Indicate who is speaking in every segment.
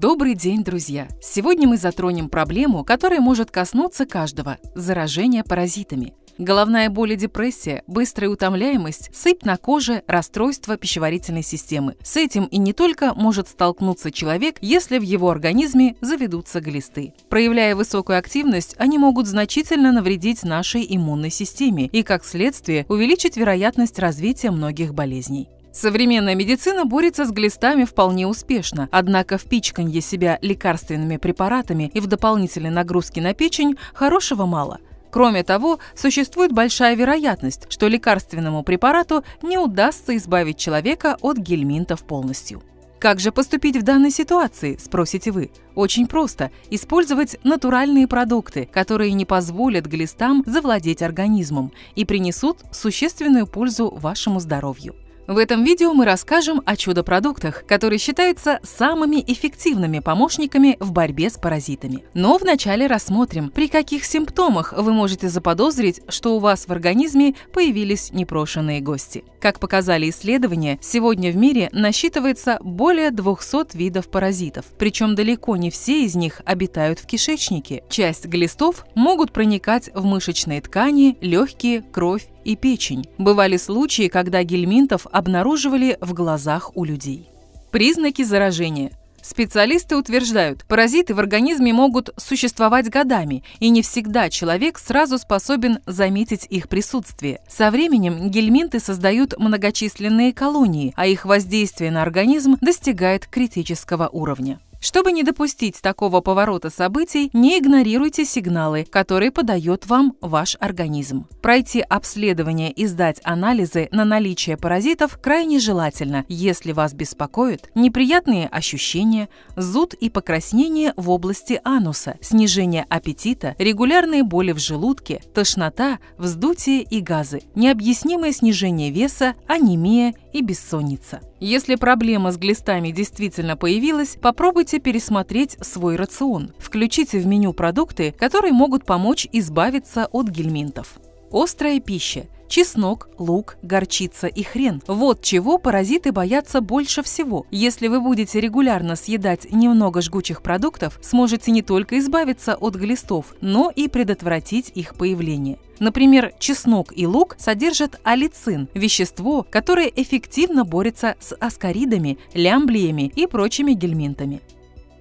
Speaker 1: Добрый день, друзья! Сегодня мы затронем проблему, которая может коснуться каждого – заражение паразитами. Головная боль и депрессия, быстрая утомляемость, сыпь на коже, расстройство пищеварительной системы. С этим и не только может столкнуться человек, если в его организме заведутся глисты. Проявляя высокую активность, они могут значительно навредить нашей иммунной системе и, как следствие, увеличить вероятность развития многих болезней. Современная медицина борется с глистами вполне успешно, однако в пичканье себя лекарственными препаратами и в дополнительной нагрузке на печень хорошего мало – Кроме того, существует большая вероятность, что лекарственному препарату не удастся избавить человека от гельминтов полностью. Как же поступить в данной ситуации, спросите вы? Очень просто. Использовать натуральные продукты, которые не позволят глистам завладеть организмом и принесут существенную пользу вашему здоровью. В этом видео мы расскажем о чудо-продуктах, которые считаются самыми эффективными помощниками в борьбе с паразитами. Но вначале рассмотрим, при каких симптомах вы можете заподозрить, что у вас в организме появились непрошенные гости. Как показали исследования, сегодня в мире насчитывается более 200 видов паразитов, причем далеко не все из них обитают в кишечнике. Часть глистов могут проникать в мышечные ткани, легкие, кровь и печень. Бывали случаи, когда гельминтов обнаруживали в глазах у людей. Признаки заражения. Специалисты утверждают, паразиты в организме могут существовать годами, и не всегда человек сразу способен заметить их присутствие. Со временем гельминты создают многочисленные колонии, а их воздействие на организм достигает критического уровня. Чтобы не допустить такого поворота событий, не игнорируйте сигналы, которые подает вам ваш организм. Пройти обследование и сдать анализы на наличие паразитов крайне желательно, если вас беспокоят неприятные ощущения, зуд и покраснение в области ануса, снижение аппетита, регулярные боли в желудке, тошнота, вздутие и газы, необъяснимое снижение веса, анемия и бессонница. Если проблема с глистами действительно появилась, попробуйте пересмотреть свой рацион. Включите в меню продукты, которые могут помочь избавиться от гельминтов. Острая пища – чеснок, лук, горчица и хрен. Вот чего паразиты боятся больше всего. Если вы будете регулярно съедать немного жгучих продуктов, сможете не только избавиться от глистов, но и предотвратить их появление. Например, чеснок и лук содержат алицин – вещество, которое эффективно борется с аскаридами, лямблиями и прочими гельминтами.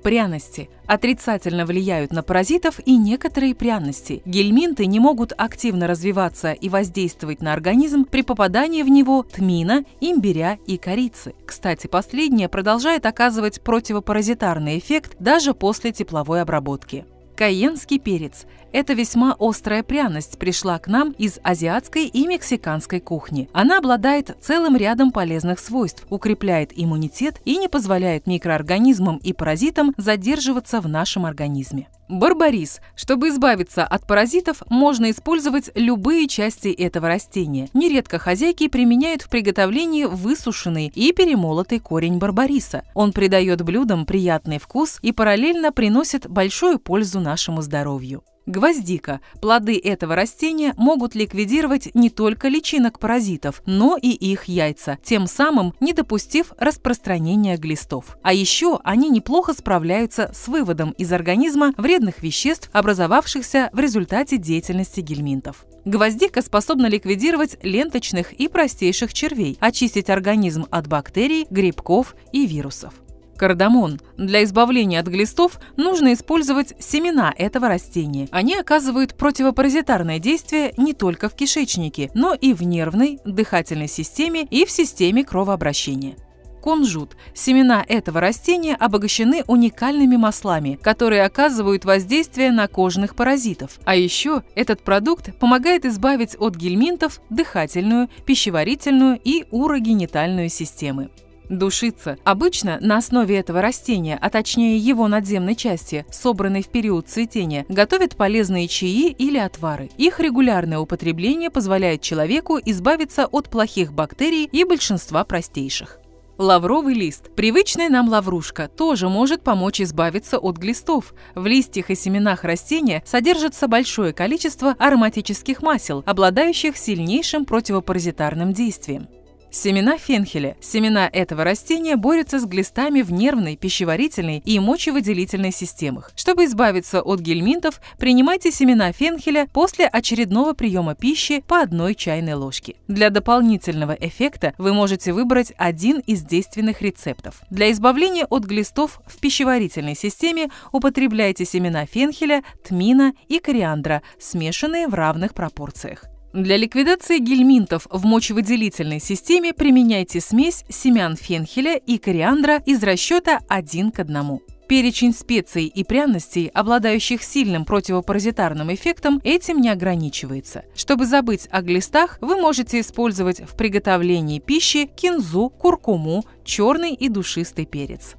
Speaker 1: Пряности отрицательно влияют на паразитов и некоторые пряности. Гельминты не могут активно развиваться и воздействовать на организм при попадании в него тмина, имбиря и корицы. Кстати, последнее продолжает оказывать противопаразитарный эффект даже после тепловой обработки. Каенский перец – это весьма острая пряность пришла к нам из азиатской и мексиканской кухни. Она обладает целым рядом полезных свойств, укрепляет иммунитет и не позволяет микроорганизмам и паразитам задерживаться в нашем организме. Барбарис. Чтобы избавиться от паразитов, можно использовать любые части этого растения. Нередко хозяйки применяют в приготовлении высушенный и перемолотый корень барбариса. Он придает блюдам приятный вкус и параллельно приносит большую пользу нашему здоровью. Гвоздика. Плоды этого растения могут ликвидировать не только личинок паразитов, но и их яйца, тем самым не допустив распространения глистов. А еще они неплохо справляются с выводом из организма вредных веществ, образовавшихся в результате деятельности гельминтов. Гвоздика способна ликвидировать ленточных и простейших червей, очистить организм от бактерий, грибков и вирусов. Кардамон. Для избавления от глистов нужно использовать семена этого растения. Они оказывают противопаразитарное действие не только в кишечнике, но и в нервной, дыхательной системе и в системе кровообращения кунжут. Семена этого растения обогащены уникальными маслами, которые оказывают воздействие на кожных паразитов. А еще этот продукт помогает избавить от гельминтов дыхательную, пищеварительную и урогенитальную системы душица. Обычно на основе этого растения, а точнее его надземной части, собранной в период цветения, готовят полезные чаи или отвары. Их регулярное употребление позволяет человеку избавиться от плохих бактерий и большинства простейших. Лавровый лист. Привычная нам лаврушка тоже может помочь избавиться от глистов. В листьях и семенах растения содержится большое количество ароматических масел, обладающих сильнейшим противопаразитарным действием. Семена фенхеля. Семена этого растения борются с глистами в нервной, пищеварительной и мочевыделительной системах. Чтобы избавиться от гельминтов, принимайте семена фенхеля после очередного приема пищи по одной чайной ложке. Для дополнительного эффекта вы можете выбрать один из действенных рецептов. Для избавления от глистов в пищеварительной системе употребляйте семена фенхеля, тмина и кориандра, смешанные в равных пропорциях. Для ликвидации гельминтов в мочевыделительной системе применяйте смесь семян фенхеля и кориандра из расчета 1 к 1. Перечень специй и пряностей, обладающих сильным противопаразитарным эффектом, этим не ограничивается. Чтобы забыть о глистах, вы можете использовать в приготовлении пищи кинзу, куркуму, черный и душистый перец.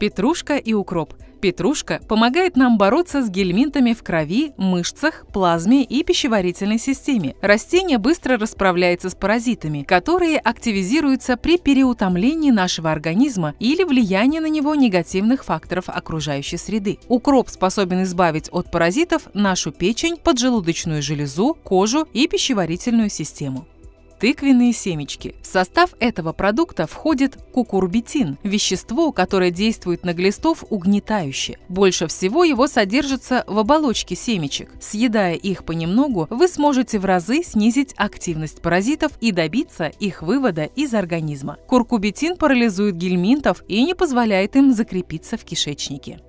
Speaker 1: Петрушка и укроп – Петрушка помогает нам бороться с гельминтами в крови, мышцах, плазме и пищеварительной системе. Растение быстро расправляется с паразитами, которые активизируются при переутомлении нашего организма или влиянии на него негативных факторов окружающей среды. Укроп способен избавить от паразитов нашу печень, поджелудочную железу, кожу и пищеварительную систему тыквенные семечки. В состав этого продукта входит кукурбитин – вещество, которое действует на глистов угнетающе. Больше всего его содержится в оболочке семечек. Съедая их понемногу, вы сможете в разы снизить активность паразитов и добиться их вывода из организма. Куркубитин парализует гельминтов и не позволяет им закрепиться в кишечнике.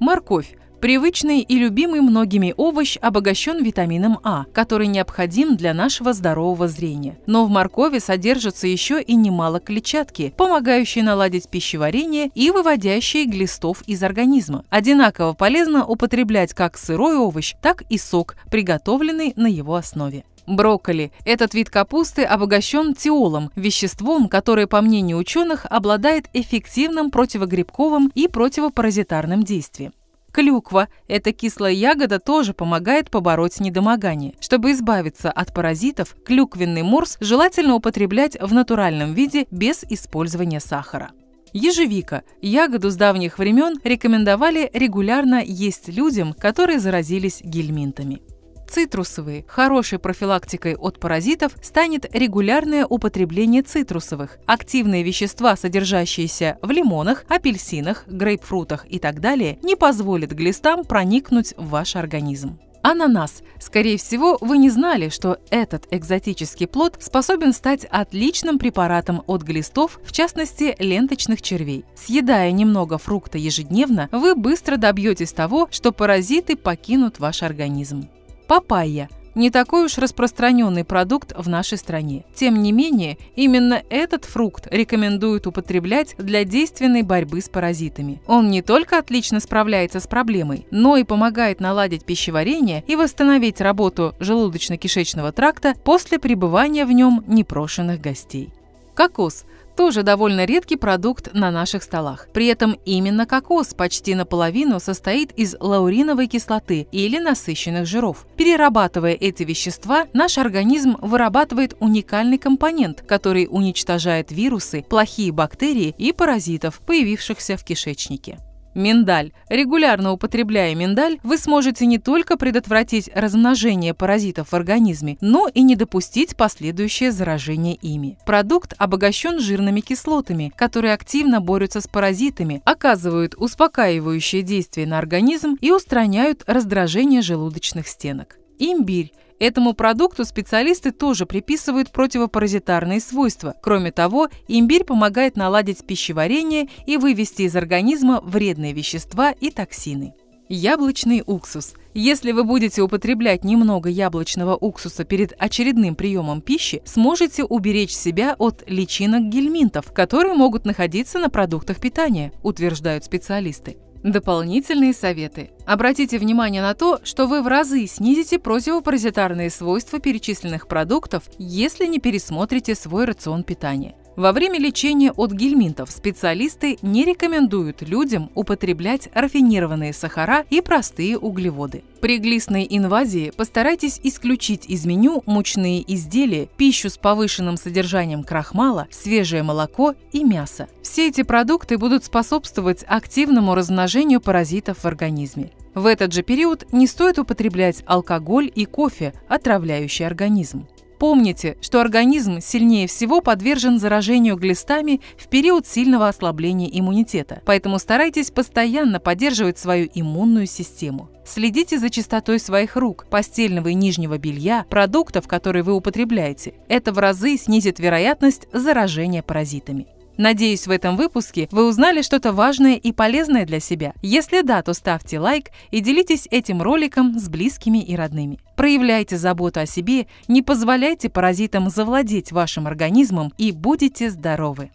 Speaker 1: Морковь Привычный и любимый многими овощ обогащен витамином А, который необходим для нашего здорового зрения. Но в моркови содержится еще и немало клетчатки, помогающей наладить пищеварение и выводящей глистов из организма. Одинаково полезно употреблять как сырой овощ, так и сок, приготовленный на его основе. Брокколи. Этот вид капусты обогащен тиолом, веществом, которое, по мнению ученых, обладает эффективным противогрибковым и противопаразитарным действием. Клюква – эта кислая ягода тоже помогает побороть недомогание. Чтобы избавиться от паразитов, клюквенный морс желательно употреблять в натуральном виде без использования сахара. Ежевика – ягоду с давних времен рекомендовали регулярно есть людям, которые заразились гельминтами цитрусовые. Хорошей профилактикой от паразитов станет регулярное употребление цитрусовых. Активные вещества, содержащиеся в лимонах, апельсинах, грейпфрутах и так далее, не позволят глистам проникнуть в ваш организм. Ананас. Скорее всего, вы не знали, что этот экзотический плод способен стать отличным препаратом от глистов, в частности, ленточных червей. Съедая немного фрукта ежедневно, вы быстро добьетесь того, что паразиты покинут ваш организм. Папайя – не такой уж распространенный продукт в нашей стране. Тем не менее, именно этот фрукт рекомендуют употреблять для действенной борьбы с паразитами. Он не только отлично справляется с проблемой, но и помогает наладить пищеварение и восстановить работу желудочно-кишечного тракта после пребывания в нем непрошенных гостей. Кокос – тоже довольно редкий продукт на наших столах. При этом именно кокос почти наполовину состоит из лауриновой кислоты или насыщенных жиров. Перерабатывая эти вещества, наш организм вырабатывает уникальный компонент, который уничтожает вирусы, плохие бактерии и паразитов, появившихся в кишечнике. Миндаль. Регулярно употребляя миндаль, вы сможете не только предотвратить размножение паразитов в организме, но и не допустить последующее заражение ими. Продукт обогащен жирными кислотами, которые активно борются с паразитами, оказывают успокаивающее действие на организм и устраняют раздражение желудочных стенок. Имбирь. Этому продукту специалисты тоже приписывают противопаразитарные свойства. Кроме того, имбирь помогает наладить пищеварение и вывести из организма вредные вещества и токсины. Яблочный уксус. Если вы будете употреблять немного яблочного уксуса перед очередным приемом пищи, сможете уберечь себя от личинок гельминтов, которые могут находиться на продуктах питания, утверждают специалисты. Дополнительные советы. Обратите внимание на то, что вы в разы снизите противопаразитарные свойства перечисленных продуктов, если не пересмотрите свой рацион питания. Во время лечения от гельминтов специалисты не рекомендуют людям употреблять рафинированные сахара и простые углеводы. При глистной инвазии постарайтесь исключить из меню мучные изделия, пищу с повышенным содержанием крахмала, свежее молоко и мясо. Все эти продукты будут способствовать активному размножению паразитов в организме. В этот же период не стоит употреблять алкоголь и кофе, отравляющий организм. Помните, что организм сильнее всего подвержен заражению глистами в период сильного ослабления иммунитета, поэтому старайтесь постоянно поддерживать свою иммунную систему. Следите за частотой своих рук, постельного и нижнего белья, продуктов, которые вы употребляете. Это в разы снизит вероятность заражения паразитами. Надеюсь, в этом выпуске вы узнали что-то важное и полезное для себя. Если да, то ставьте лайк и делитесь этим роликом с близкими и родными. Проявляйте заботу о себе, не позволяйте паразитам завладеть вашим организмом и будете здоровы!